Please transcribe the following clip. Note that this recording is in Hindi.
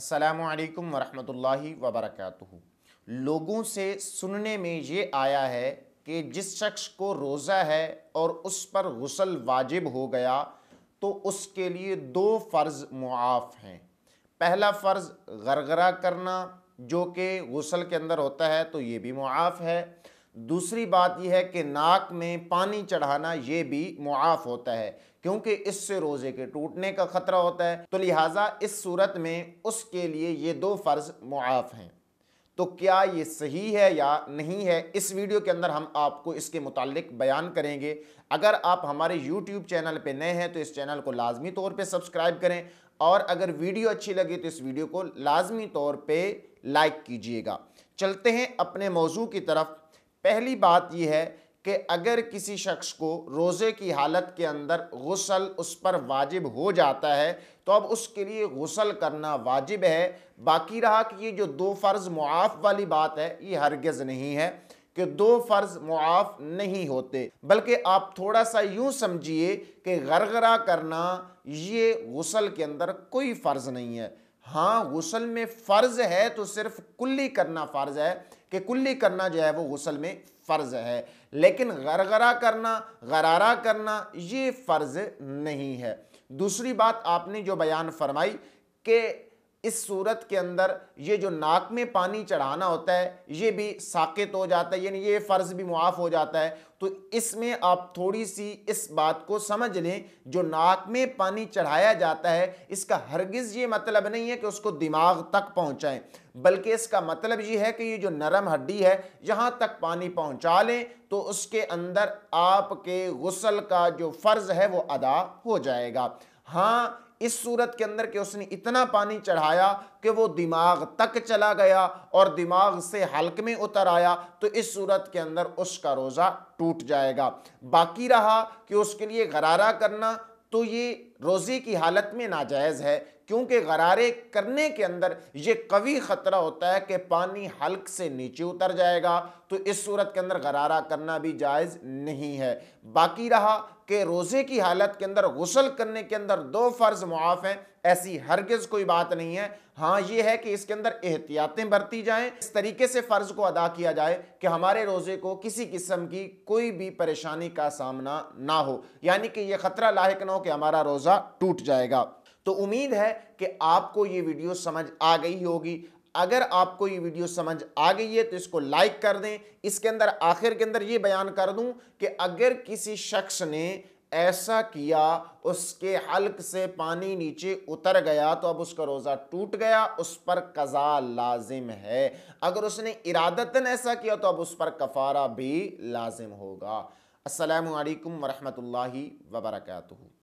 असलकम वरहमल वबरक लोगों से सुनने में ये आया है कि जिस शख्स को रोज़ा है और उस पर गसल वाजिब हो गया तो उसके लिए दो फ़र्ज़ मुआफ़ हैं पहला फ़र्ज़ गरगरा करना जो कि गसल के अंदर होता है तो ये भी मुआफ़ है दूसरी बात यह है कि नाक में पानी चढ़ाना ये भी मुआफ़ होता है क्योंकि इससे रोज़े के टूटने का ख़तरा होता है तो लिहाजा इस सूरत में उसके लिए ये दो फ़र्ज़ मुआफ़ हैं तो क्या ये सही है या नहीं है इस वीडियो के अंदर हम आपको इसके मुतालिक बयान करेंगे अगर आप हमारे यूट्यूब चैनल पे नए हैं तो इस चैनल को लाजमी तौर पे सब्सक्राइब करें और अगर वीडियो अच्छी लगी तो इस वीडियो को लाजमी तौर पे लाइक कीजिएगा चलते हैं अपने मौजू की तरफ पहली बात यह है कि अगर किसी शख्स को रोज़े की हालत के अंदर गसल उस पर वाजिब हो जाता है तो अब उसके लिए गसल करना वाजिब है बाकी रहा कि ये जो दो फ़र्ज़ मुआफ़ वाली बात है ये हरगज़ नहीं है कि दो फ़र्ज़ मुआफ़ नहीं होते बल्कि आप थोड़ा सा यूँ समझिए कि गरगरा करना ये गसल के अंदर कोई फ़र्ज़ नहीं है हाँ गसल में फ़र्ज है तो सिर्फ कुल्ली करना फ़र्ज है कि कुल्ली करना जो है वो गसल में फ़र्ज है लेकिन गरगरा करना गरारा करना ये फ़र्ज नहीं है दूसरी बात आपने जो बयान फरमाई कि इस सूरत के अंदर ये जो नाक में पानी चढ़ाना होता है ये भी साकेत हो जाता है यानी ये फ़र्ज़ भी मुआफ़ हो जाता है तो इसमें आप थोड़ी सी इस बात को समझ लें जो नाक में पानी चढ़ाया जाता है इसका हरगिज़ ये मतलब नहीं है कि उसको दिमाग तक पहुँचाएँ बल्कि इसका मतलब ये है कि ये जो नरम हड्डी है यहाँ तक पानी पहुँचा लें तो उसके अंदर आपके गसल का जो फ़र्ज़ है वो अदा हो जाएगा हाँ इस सूरत के अंदर कि उसने इतना पानी चढ़ाया कि वो दिमाग तक चला गया और दिमाग से हल्क में उतर आया तो इस सूरत के अंदर उसका रोज़ा टूट जाएगा बाकी रहा कि उसके लिए गरारा करना तो ये रोज़ी की हालत में नाजायज़ है क्योंकि गरारे करने के अंदर ये कवि ख़तरा होता है कि पानी हल्क से नीचे उतर जाएगा तो इस सूरत के अंदर गरारा करना भी जायज़ नहीं है बाकी रहा कि रोज़े की हालत के अंदर गसल करने के अंदर दो फ़र्ज़ मुआफ़ हैं ऐसी हरगज़ कोई बात नहीं है हाँ ये है कि इसके अंदर एहतियातें बरती जाएं इस तरीके से फ़र्ज़ को अदा किया जाए कि हमारे रोज़े को किसी किस्म की कोई भी परेशानी का सामना ना हो यानी कि यह ख़तरा लाक ना हो कि हमारा रोज़ा भरोसा टूट जाएगा तो उम्मीद है कि आपको ये वीडियो समझ आ गई होगी अगर आपको ये वीडियो समझ आ गई है तो इसको लाइक कर दें इसके अंदर आखिर के अंदर ये बयान कर दूं कि अगर किसी शख्स ने ऐसा किया उसके हल्क से पानी नीचे उतर गया तो अब उसका रोज़ा टूट गया उस पर कज़ा लाजिम है अगर उसने इरादतन ऐसा किया तो अब उस पर कफ़ारा भी लाजिम होगा असलकम वरहमल वबरकू